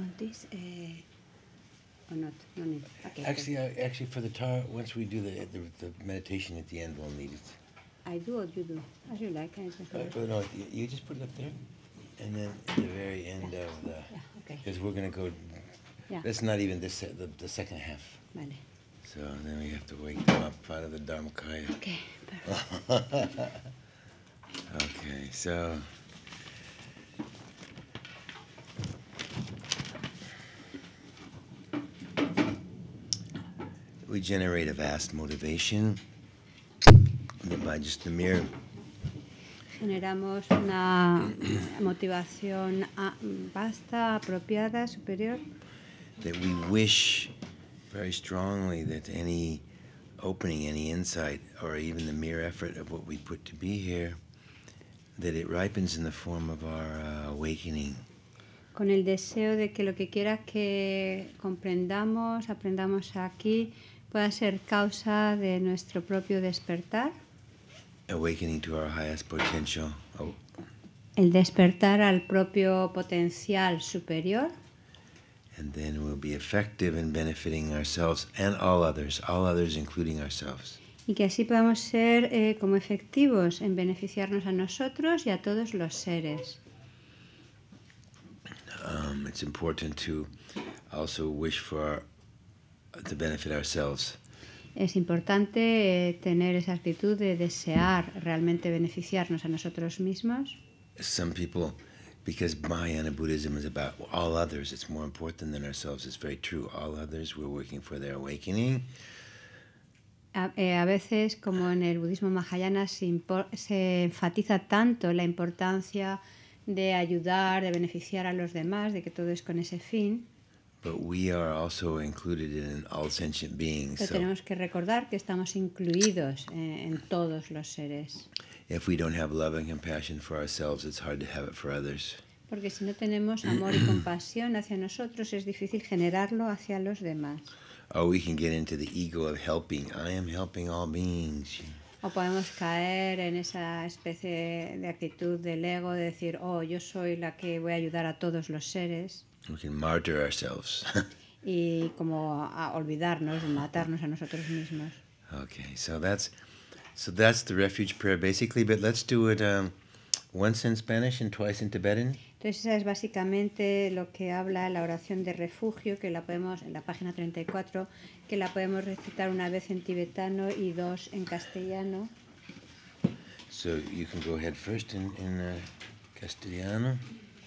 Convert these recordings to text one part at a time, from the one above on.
want this uh, eh, or not? No need. Okay. Actually, actually, for the tar, once we do the, the, the meditation at the end, we'll need it. I do or you do? As you like. I just Uh, no, you, you just put it up there, and then at the very end of the, Yeah, okay. because we're gonna go. Yeah. That's not even this the, the second half. Vale. So then we have to wake them up out of the dharmakaya. Okay, perfect. okay, so we generate a vast motivation by just the mere generamos una motivación ah, vasta, apropiada, superior. That we wish very strongly that any opening, any insight, or even the mere effort of what we put to be here, that it ripens in the form of our uh, awakening. Con el deseo de que lo que quieras que comprendamos, aprendamos aquí, pueda ser causa de nuestro propio despertar. Awakening to our highest potential. Oh. El despertar al propio potencial superior. And then we'll be effective in benefiting ourselves and all others, all others including ourselves. Y que así podamos ser eh, como efectivos en beneficiarnos a nosotros y a todos los seres. Um, it's important to also wish for es importante eh, tener esa actitud de desear realmente beneficiarnos a nosotros mismos. Some people because Buddhism is about all others, it's more important than ourselves. It's very true. All others, we're working for their awakening. A, eh, veces, como en el budismo Mahayana, se, se, enfatiza tanto la importancia de ayudar, de beneficiar a los demás, de que todo es con ese fin. Pero tenemos que recordar que estamos incluidos eh, en, todos los seres. If we don't have love and compassion for ourselves, it's hard to have it for others. Porque si no tenemos amor y compasión hacia nosotros, es difícil generarlo hacia los demás. we can get into the ego of helping. I am helping all beings. O podemos caer en esa especie de actitud del ego de decir, oh, yo soy la que voy a ayudar a todos los seres. We can martyr ourselves. y como a olvidarnos, matarnos a nosotros mismos. Okay, so that's so that's the refuge prayer basically, but let's do it um, once in Spanish and twice in Tibetan. Entonces esa es básicamente lo que habla la oración de refugio, que la podemos en la página 34, que la podemos recitar una vez en tibetano y dos en castellano. So you can go ahead first in, in uh, castellano.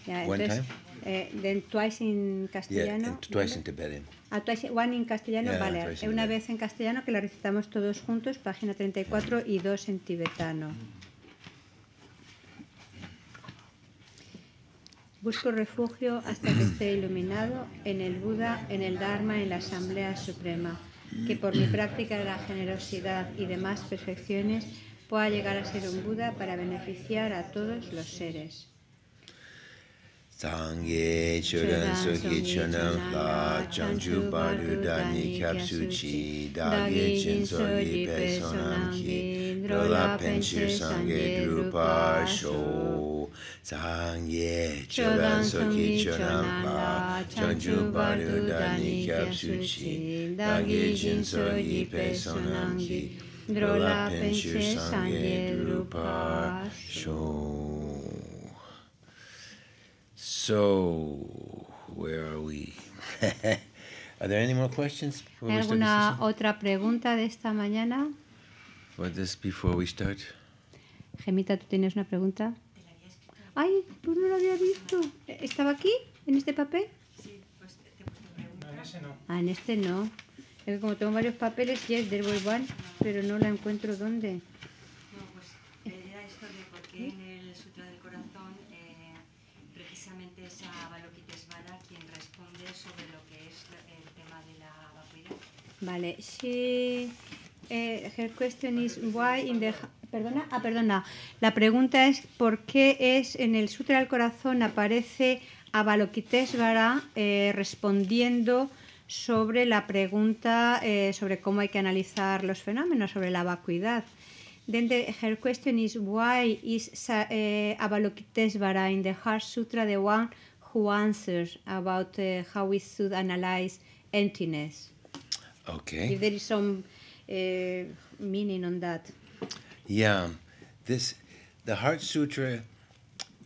Yeah, one time. Eh, twice in castellano. twice Tibetan. Ah, one in castellano, vale. Una vez en castellano que la recitamos todos juntos, página 34 y dos en tibetano. Busco refugio hasta que esté iluminado en el Buda, en el Dharma, en la Asamblea Suprema, que por mi práctica de la generosidad y demás perfecciones pueda llegar a ser un Buda para beneficiar a todos los seres. Sangye Chodan ki Chonam La Changju Balu Dani Kapsu Chi Dagye Chinso Yipe Sonam Ki Dola Penchir Sangye Drupa Sho Sangye Chodan ki Chonam La Changju Balu Dani Kapsu Chi Dagye Chinso Yipe Sonam Ki Dola Penchir Sangye Drupa Sho So, where are we? are there any more questions? ¿Hay ¿Alguna otra pregunta de esta mañana? Gemita, ¿tú tienes una pregunta? Ay, pues no lo había visto. ¿Estaba aquí, en este papel? Pues, ah, en este no. como tengo varios papeles, yes, es del pero no la encuentro dónde. a quien responde sobre lo que es el tema de la vacuidad. Vale, sí. eh, her question is why in Perdona, ah, perdona. La pregunta es por qué es en el Sutra del Corazón aparece Avalokitesvara eh, respondiendo sobre la pregunta eh, sobre cómo hay que analizar los fenómenos, sobre la vacuidad. Then the, her question is why is uh, eh, Avalokitesvara in the Heart Sutra the one who answers about uh, how we should analyze emptiness? Okay. If there is some uh, meaning on that. Yeah, this the Heart Sutra.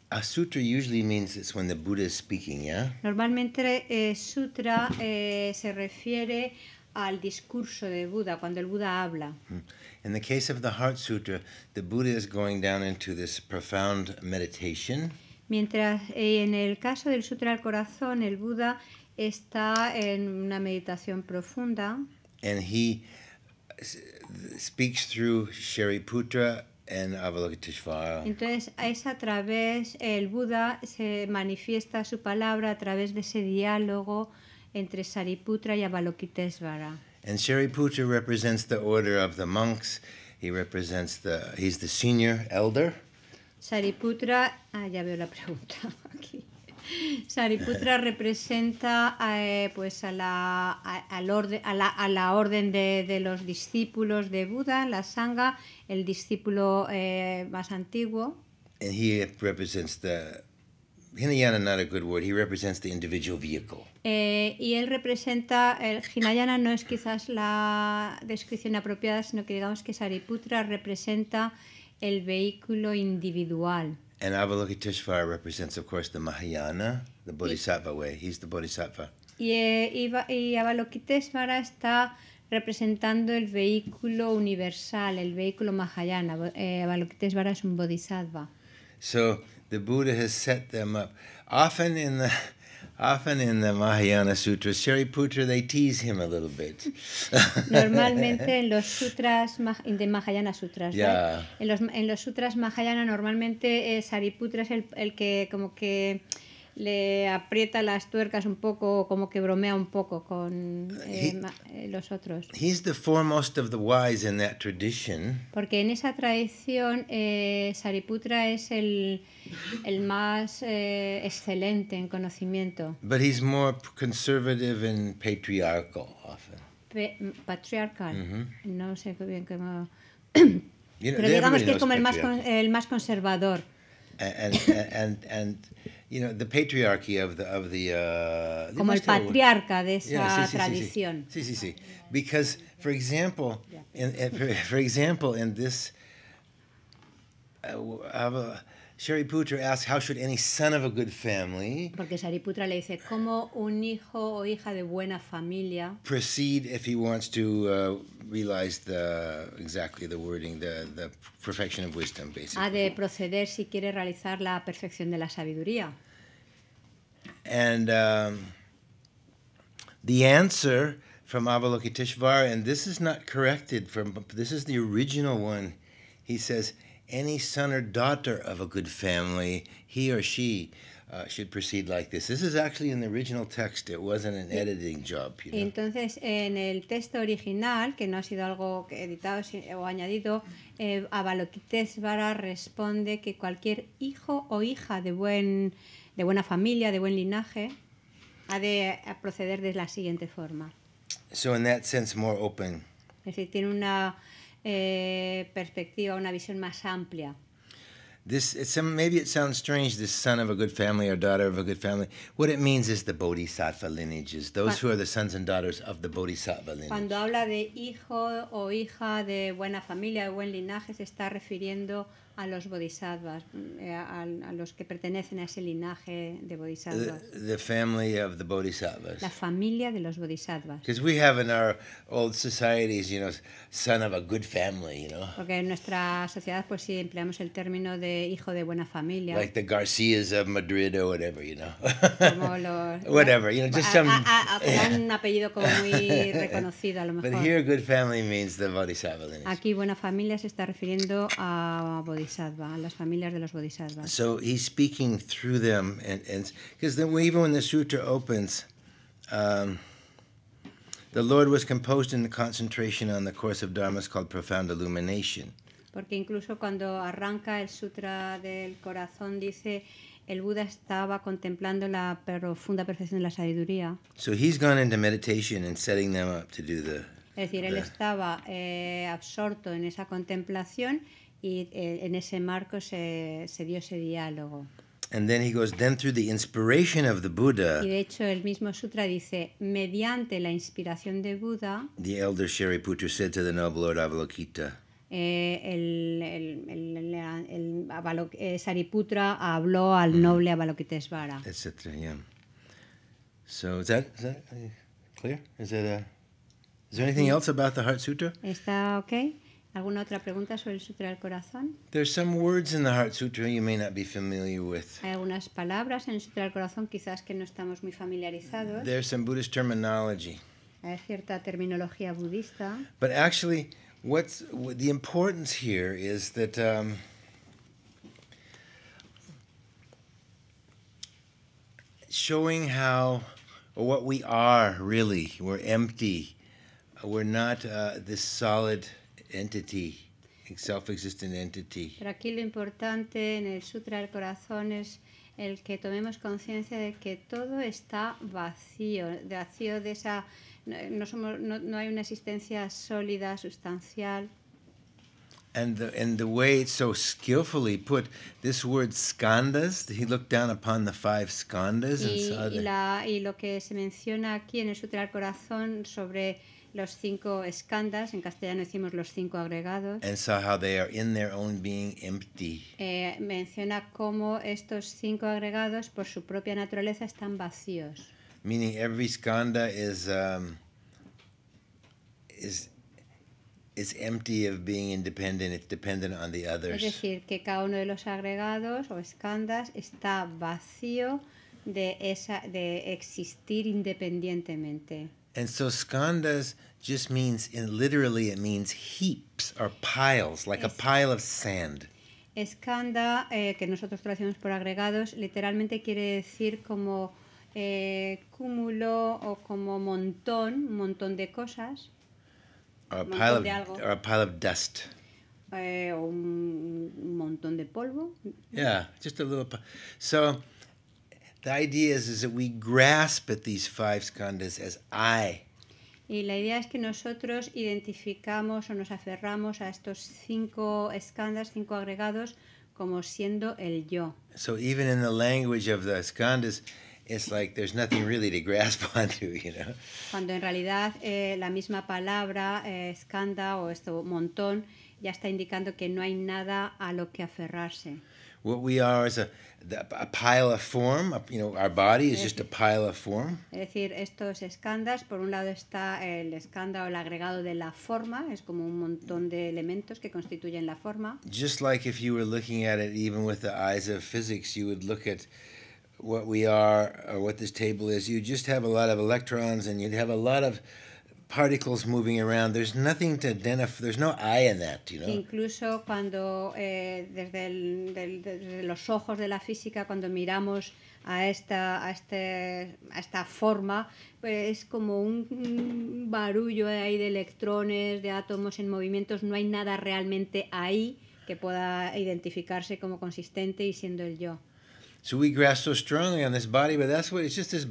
A sutra usually means it's when the Buddha is speaking, yeah? Normalmente eh, sutra eh, se refiere al discurso de Buda cuando el Buda habla. Mm. In the case of the Heart Sutra, the Buddha is going down into this profound meditation. Mientras eh, en el caso del Sutra del Corazón, el Buda está en una meditación profunda. And he speaks through Shariputra and Avalokiteshvara. Entonces es a través el Buda se manifiesta su palabra a través de ese diálogo entre Sariputra y Avalokitesvara. And Shariputra represents the order of the monks. He represents the he's the senior elder. Sariputra, ah, ya veo la pregunta aquí. Sariputra representa eh, pues a la, a, al orden, a la, a la orden de, de, los discípulos de Buda, la Sangha, el discípulo eh, más antiguo. And he represents the Hinayana not a good word. He represents the individual vehicle. Eh, y él representa el Hinayana no es quizás la descripción apropiada, sino que digamos que Sariputra representa el vehículo individual. And Avalokiteshvara represents, of course, the Mahayana, the Bodhisattva way. He's the Bodhisattva. Y, eh, y, Avalokiteshvara está representando el vehículo universal, el vehículo Mahayana. Eh, Avalokiteshvara es un Bodhisattva. So, the Buddha has set them up. Often in the Often in the Mahayana sutras, Sariputra they tease him a little bit. normalmente en los sutras in the Mahayana sutras, en, los, en los sutras Mahayana normalmente eh, Sariputra es el, el que como que le aprieta las tuercas un poco, como que bromea un poco con eh, eh, los otros. He's the foremost of the wise in that tradition. Porque en esa tradición eh, Sariputra es el, el más eh, excelente en conocimiento. But he's more conservative and patriarchal often. Pe patriarcal. Mm-hmm. No sé bien cómo. Pero digamos que es como el más, el más conservador. and, and you know, the patriarchy of the, of the uh, como el patriarca de esa yeah, sí, sí, tradición. Sí, sí, sí. Because, for example, in, for, for, example, in this, uh, Putra asks, how should any son of a good family proceed if he wants to uh, realize the exactly the wording, the, the perfection of wisdom, basically. Ha de proceder si quiere realizar la perfección de la sabiduría. And um, the answer from Avalokiteshvara, and this is not corrected from this is the original one. He says. any son or daughter of a good family, he or she uh, should proceed like this. This is actually in the original text. It wasn't an editing job. You know? Entonces, en el texto original, que no ha sido algo editado o añadido, eh, Avaloquites Vara responde que cualquier hijo o hija de, buen, de buena familia, de buen linaje, ha de eh, proceder de la siguiente forma. So in that sense, more open. Es decir, tiene una eh, perspectiva, una visión más amplia. This, maybe it sounds strange, this son of a good family or daughter of a good family. What it means is the bodhisattva lineages, those who are the sons and daughters of the bodhisattva lineage. Cuando habla de hijo o hija de buena familia, de buen linaje, se está refiriendo a los bodhisattvas, mm, eh, a, a, los que pertenecen a ese linaje de bodhisattvas. The, the family of the bodhisattvas. La familia de los bodhisattvas. Because we have in our old societies, you know, son of a good family, you know. Porque en nuestra sociedad, pues sí, empleamos el término de hijo de buena familia. Like the Garcias of Madrid or whatever, you know. Como los, whatever, you know, just some. un apellido como muy reconocido, a lo mejor. But here, good family means the bodhisattva lineage. Aquí, buena familia se está refiriendo a bodhisattvas bodhisattva, las familias de los bodhisattvas. So he's speaking through them, and because and, then even when the sutra opens, um, the Lord was composed in the concentration on the course of dharmas called profound illumination. Porque incluso cuando arranca el sutra del corazón dice el Buda estaba contemplando la profunda perfección de la sabiduría. So he's gone into meditation and setting them up to do the Es decir, él estaba eh, absorto en esa contemplación y eh, en ese marco se, se dio ese diálogo. And then he goes, then through the inspiration of the Buddha. Y de hecho el mismo sutra dice, mediante la inspiración de Buda. The elder Shariputra said to the noble Lord Avalokita. Eh, el, el, el, Avalok, eh, Sariputra habló al mm. noble Avalokitesvara. Etc. Yeah. So is that, is that uh, clear? Is, that, uh, is there anything else about the Heart Sutra? Está okay. ¿Alguna otra pregunta sobre el Sutra del Corazón? There's some words in the Heart Sutra you may not be familiar with. Hay algunas palabras en el Sutra del Corazón quizás que no estamos muy familiarizados. There's some Buddhist terminology. Hay cierta terminología budista. But actually, what's what the importance here is that um, showing how or what we are really. We're empty. We're not uh, this solid. entity, self-existent entity. Pero aquí lo importante en el Sutra del Corazón es el que tomemos conciencia de que todo está vacío, vacío de esa no, somos, no, no hay una existencia sólida, sustancial. And the, and the way it's so skillfully put, this word skandhas, he looked down upon the five skandhas y, and saw y, la, y lo que se menciona aquí en el Sutra del Corazón sobre los cinco escandas, en castellano decimos los cinco agregados. menciona cómo estos cinco agregados por su propia naturaleza están vacíos. Meaning every skanda um, is is empty of being independent, it's dependent on the others. Es decir, que cada uno de los agregados o escandas está vacío de esa de existir independientemente. And so skandhas just means, in, literally, it means heaps or piles, like a pile of sand. Skanda, eh, que nosotros traducimos por agregados, literalmente quiere decir como eh, cúmulo o como montón, un montón de cosas. Or a, pile de of, or a pile of dust. Eh, un montón de polvo. Yeah, just a little. So. Y la idea es que nosotros identificamos o nos aferramos a estos cinco skandhas, cinco agregados, como siendo el yo. So even in the language of the skandhas, it's like there's nothing really to grasp onto, you know. Cuando en realidad eh, la misma palabra eh, o esto montón ya está indicando que no hay nada a lo que aferrarse. What we are is a, a pile of form, you know, our body is just a pile of form. Es decir, estos escándalos, por un lado está el escándalo, el agregado de la forma, es como un montón de elementos que constituyen la forma. Just like if you were looking at it even with the eyes of physics, you would look at what we are or what this table is. You just have a lot of electrons and you'd have a lot of particles moving around. There's nothing to identify. There's no eye in that, you know. Incluso cuando eh, desde, del, desde, los ojos de la física, cuando miramos a esta a, este, a esta forma, pues es como un, un barullo ahí de electrones, de átomos en movimientos. No hay nada realmente ahí que pueda identificarse como consistente y siendo el yo. So we grasp so strongly on this body, but that's what it's just this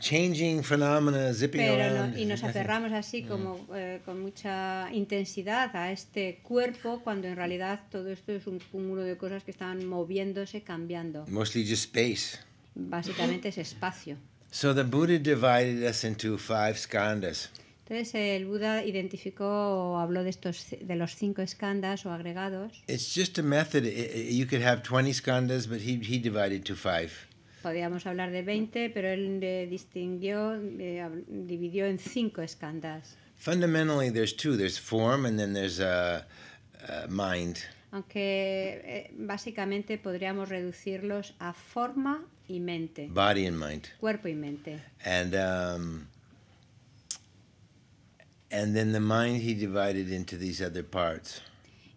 changing phenomena, zipping Pero around. y nos aferramos así mm. como eh, con mucha intensidad a este cuerpo cuando en realidad todo esto es un cúmulo de cosas que están moviéndose, cambiando. Mostly just space. Básicamente es espacio. So the Buddha divided us into five skandhas. Entonces el Buda identificó o habló de estos de los cinco skandhas o agregados. It's just a method. You could have 20 skandhas, but he he divided to five. Podíamos hablar de 20, pero él distinguió, dividió en cinco escandas. Fundamentally, there's two. There's form and then there's a, uh, a uh, mind. Aunque eh, básicamente podríamos reducirlos a forma y mente. Body and mind. Cuerpo y mente. And um, and then the mind he divided into these other parts.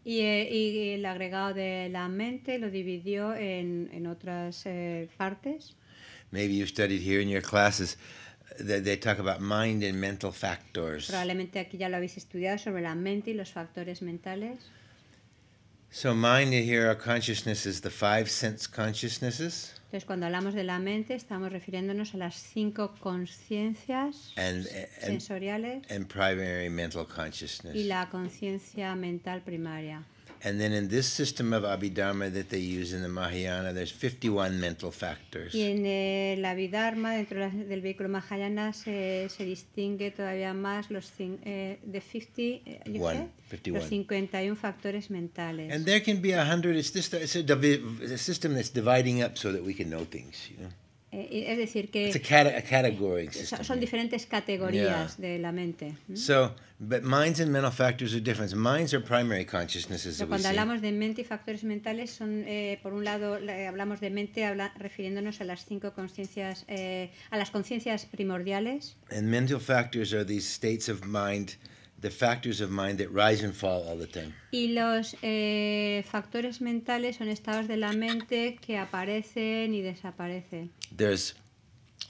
Eh, y, el agregado de la mente lo dividió en, en otras partes. Probablemente aquí ya lo habéis estudiado sobre la mente y los factores mentales. So mind here, our consciousness is the five sense consciousnesses. Entonces, cuando hablamos de la mente, estamos refiriéndonos a las cinco conciencias eh, sensoriales and, and primary mental consciousness. y la conciencia mental primaria. And then in this system of Abhidharma that they use in the Mahayana, there's 51 mental factors. Y en el eh, Abhidharma, dentro del vehículo Mahayana, se, se distingue todavía más los eh, de 50, eh, One, 51. los 51 factores mentales. And there can be 100. It's just it's a system that's dividing up so that we can know things. You know? Eh, es decir, que eh, son diferentes categorías de la mente. So, but minds and mental factors are different. Minds are primary consciousnesses. Pero cuando hablamos de mente y factores mentales, son, eh, por un lado, eh, hablamos de mente refiriéndonos a las cinco conciencias, eh, a las conciencias primordiales. And mental factors are these states of mind the factors of mind that rise and fall all the time. Y los eh, factores mentales son estados de la mente que aparecen y desaparecen. There's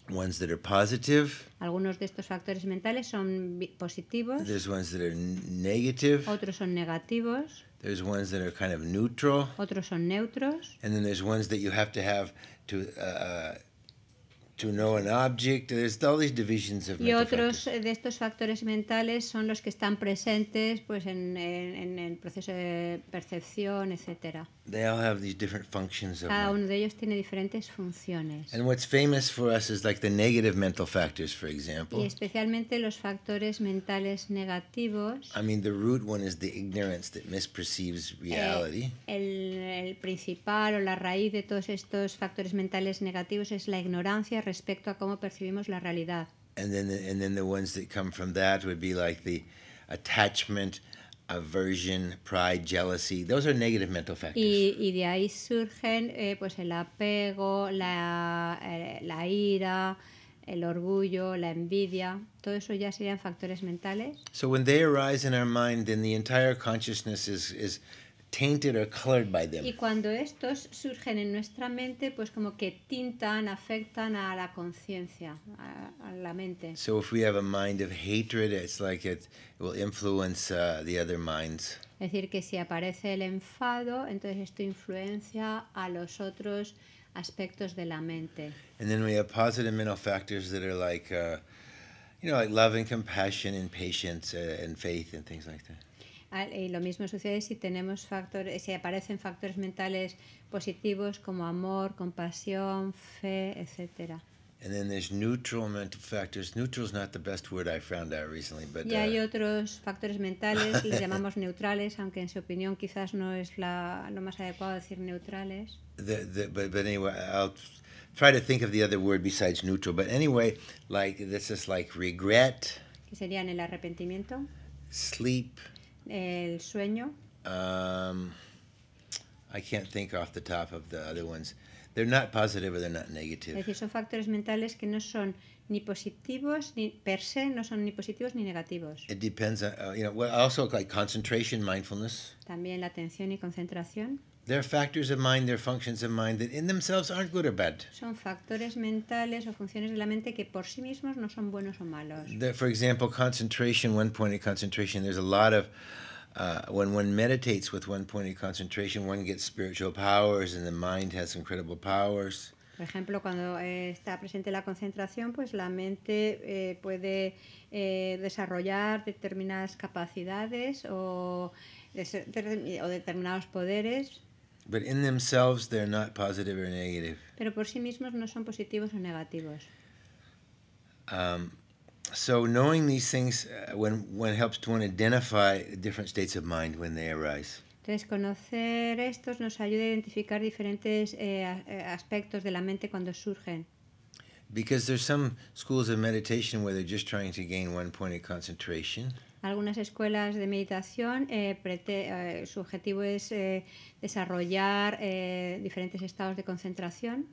ones that are positive. Algunos de estos factores mentales son positivos. There's ones that are negative. Otros son negativos. There's ones that are kind of neutral. Otros son neutros. And then there's ones that you have to have to uh, uh y otros de estos factores mentales son los que están presentes pues, en, el proceso de percepción, etc. Cada uno de ellos tiene diferentes funciones. Y especialmente los factores mentales negativos. el, el principal o la raíz de todos estos factores mentales negativos es la ignorancia respecto a cómo percibimos la realidad. Y, de ahí surgen eh, pues el apego, eh, la, ira, el orgullo, la envidia, todo eso ya serían factores mentales. So when they arise in our mind, the entire consciousness is tainted or colored by them. Y cuando estos surgen en nuestra mente, pues como que tintan, afectan a la conciencia, a, a, la mente. So if we have a mind of hatred, it's like it, will influence uh, the other minds. Es decir, que si aparece el enfado, entonces esto influencia a los otros aspectos de la mente. And then we have positive mental factors that are like, uh, you know, like love and compassion and patience uh, and faith and things like that. y lo mismo sucede si tenemos factores, si aparecen factores mentales positivos como amor, compasión, fe, etcétera. Y hay uh, otros factores mentales que llamamos neutrales, aunque en su opinión quizás no es la, lo más adecuado decir neutrales. The, the, but, but anyway, I'll try to think of the other word besides neutral. But anyway, like this is like regret. Que serían el arrepentimiento. Sleep el sueño? Um, I can't think off the top of the other ones. They're not positive or they're not negative. Es decir, son factores mentales que no son ni positivos ni per se no son ni positivos ni negativos. It depends on, uh, uh, you know, well, also like concentration, mindfulness. También la atención y concentración. they are factors of mind, they are functions of mind that in themselves aren't good or bad. Son factores mentales o funciones de la mente que por sí mismos no son buenos o malos. There, for example, concentration, one pointed concentration, there's a lot of uh, when one meditates with one pointed concentration, one gets spiritual powers and the mind has incredible powers. Por ejemplo, cuando eh, está presente la concentración, pues la mente eh, puede eh, desarrollar determinadas capacidades o, o determinados poderes. But in themselves, they're not positive or negative. Pero por sí mismos no son positivos o negativos. Um, so knowing these things, uh, when helps to one identify different states of mind when they arise. Entonces, conocer estos nos ayuda a identificar diferentes eh, eh, aspectos de la mente cuando surgen. Because there's Algunas escuelas de meditación, eh, eh su objetivo es desarrollar diferentes estados de concentración.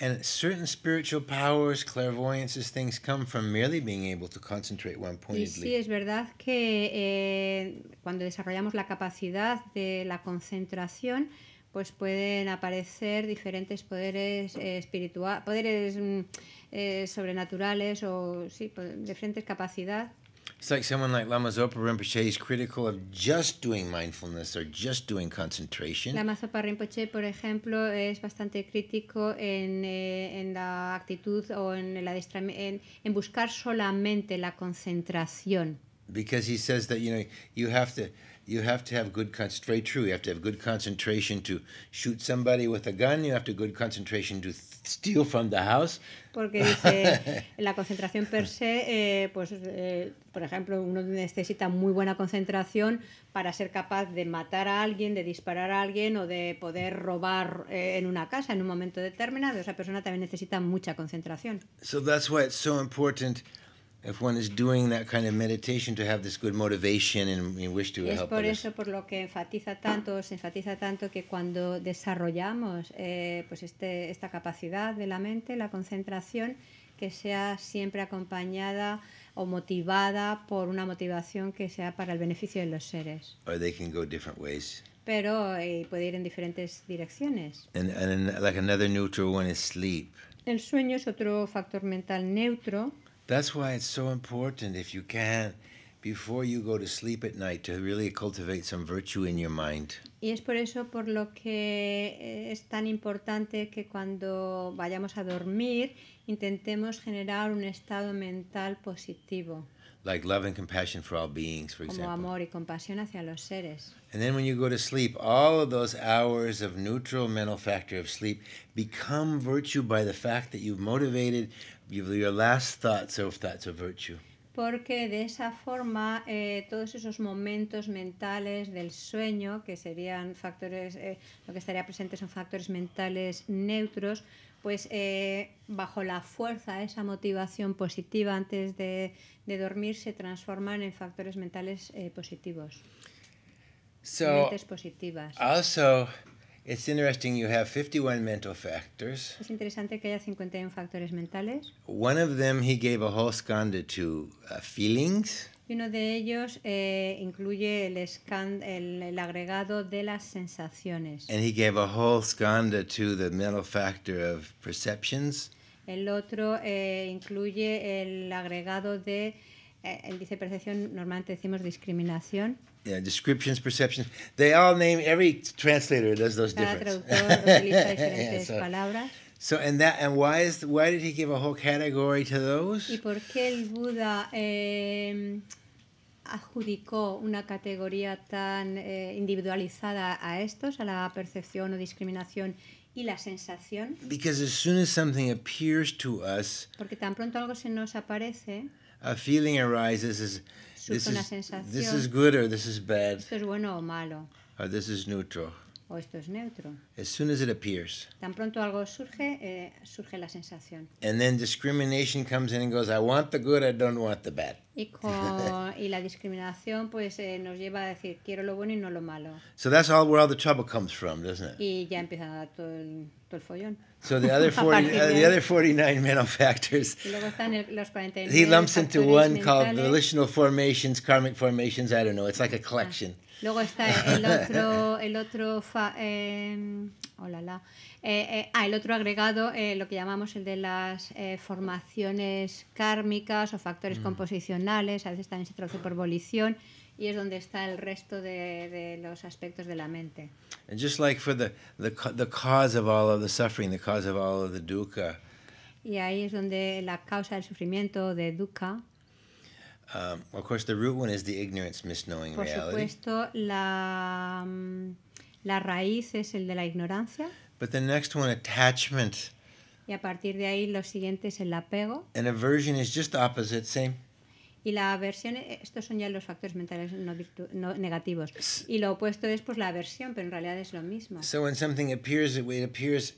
And certain spiritual powers, clairvoyances, things come from merely being able to concentrate one pointedly. Y sí, es verdad que eh, cuando desarrollamos la capacidad de la concentración, pues pueden aparecer diferentes poderes eh, espirituales, poderes mm, eh, sobrenaturales o sí, diferentes capacidades It's like someone like Lama Zopa Rinpoche is critical of just doing mindfulness or just doing concentration. Lama Zopa Rinpoche, por ejemplo, es bastante crítico en, eh, en la actitud o en, la en, en buscar solamente la concentración. because he says that you know you have to you have to have good straight true you have to have good concentration to shoot somebody with a gun you have to have good concentration to steal from the house porque dice la concentración per se eh, pues eh, por ejemplo uno necesita muy buena concentración para ser capaz de matar a alguien de disparar a alguien o de poder robar eh, en una casa en un momento determinado esa persona también necesita mucha concentración so that's why it's so important es por eso por lo que enfatiza tanto se enfatiza tanto que cuando desarrollamos eh, pues este, esta capacidad de la mente la concentración que sea siempre acompañada o motivada por una motivación que sea para el beneficio de los seres they can go different ways pero eh, puede ir en diferentes direcciones and, and like another neutral el sueño es otro factor mental neutro That's why it's so important if you can, before you go to sleep at night, to really cultivate some virtue in your mind. Y es por eso por lo que eh, es tan importante que cuando vayamos a dormir intentemos generar un estado mental positivo. Like love and compassion for all beings, for example. Como amor y compasión hacia los seres. And then when you go to sleep, all of those hours of neutral mental factor of sleep become virtue by the fact that you've motivated your last thoughts virtue. Porque de esa forma eh, todos esos momentos mentales del sueño, que serían factores, eh, lo que estaría presente son factores mentales neutros, pues eh, bajo la fuerza, esa motivación positiva antes de, de dormir se transforman en factores mentales positivos. So, positivas. Also, It's interesting you have 51 mental factors. Es interesante que haya 51 factores mentales. One of them he gave a whole scander to uh, feelings. Y uno de ellos eh, incluye el, scan, el, el, agregado de las sensaciones. And he gave a whole scander to the mental factor of perceptions. El otro eh, incluye el agregado de, eh, él dice percepción, normalmente decimos discriminación. yeah, descriptions, perceptions. They all name every translator does those different. yeah, so, so, and that and why is why did he give a whole category to those? ¿Y por qué el Buda eh, adjudicó una categoría tan eh, individualizada a estos, a la percepción o discriminación y la sensación? Because as soon as something appears to us, porque tan pronto algo se nos aparece, a feeling arises as surge this una is, sensación. This is good or this is bad. Esto es bueno o malo. Or this is neutral. O esto es neutro. As soon as it appears. Tan pronto algo surge, eh, surge la sensación. And then discrimination comes in and goes, I want the good, I don't want the bad. Y, con, y la discriminación pues eh, nos lleva a decir, quiero lo bueno y no lo malo. So that's all where all the trouble comes from, doesn't it? Y ya empieza todo el, todo el follón. So the other 40, uh, the other 49 mental factors, he lumps into one called volitional formations, karmic formations. I don't know. It's like a ah. collection. Luego está el otro, el otro, fa, eh, oh la la, eh, eh, ah, el otro agregado, eh, lo que llamamos el de las eh, formaciones kármicas o factores mm. composicionales. A veces también se traduce por volición y es donde está el resto de, de los aspectos de la mente. And just like for the, the, the cause of all of the suffering, the cause of all of the dukkha. Y ahí es donde la causa del sufrimiento de dukkha. Um, of course, the root one is the ignorance, misknowing Por reality. Por supuesto, la, mm, la raíz es el de la ignorancia. But the next one, attachment. Y a partir de ahí, lo siguiente es el apego. And aversion is just opposite, same. Y la aversión, eh, estos son ya los factores mentales no, no negativos. Y lo opuesto es pues la aversión, pero en realidad es lo mismo. So when something appears, it appears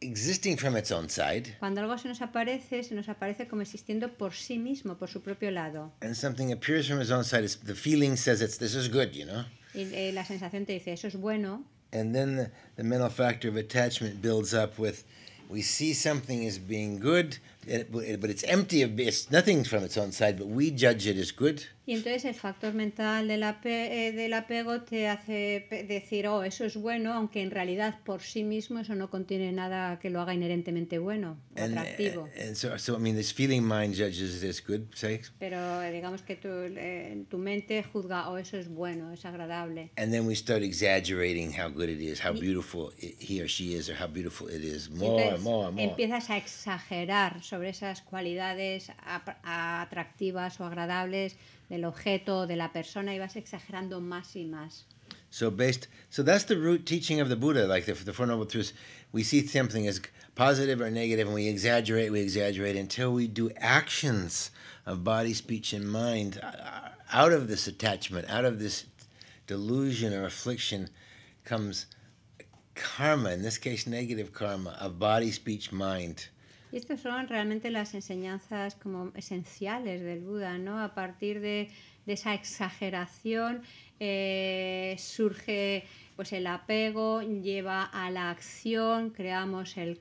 existing from its own side. Cuando algo se nos aparece, se nos aparece como existiendo por sí mismo, por su propio lado. And something appears from its own side. It's, the feeling says it's this is good, you know. Y eh, la sensación te dice eso es bueno. And then the, the mental factor of attachment builds up with we see something as being good, but it's empty of, it's nothing from its own side, but we judge it as good. Y entonces el factor mental del, ape eh, del apego te hace decir, oh, eso es bueno, aunque en realidad por sí mismo eso no contiene nada que lo haga inherentemente bueno o eh, atractivo. so, I mean, this feeling mind judges as good, say. Pero eh, digamos que tu, eh, tu mente juzga, oh, eso es bueno, es agradable. And then we start exaggerating how good it is, how beautiful it, he or she is, or how beautiful it is, more, entonces, more, more. Empiezas a exagerar sobre sobre esas cualidades atractivas o agradables del objeto, de la persona, y vas exagerando más y más. So based, so that's the root teaching of the Buddha, like the, the Four Noble Truths. We see something as positive or negative, and we exaggerate, we exaggerate until we do actions of body, speech, and mind uh, uh, out of this attachment, out of this delusion or affliction, comes karma. In this case, negative karma of body, speech, mind. Y estas son realmente las enseñanzas como esenciales del Buda, ¿no? A partir de, esa exageración eh, surge pues el apego, lleva a la acción, creamos el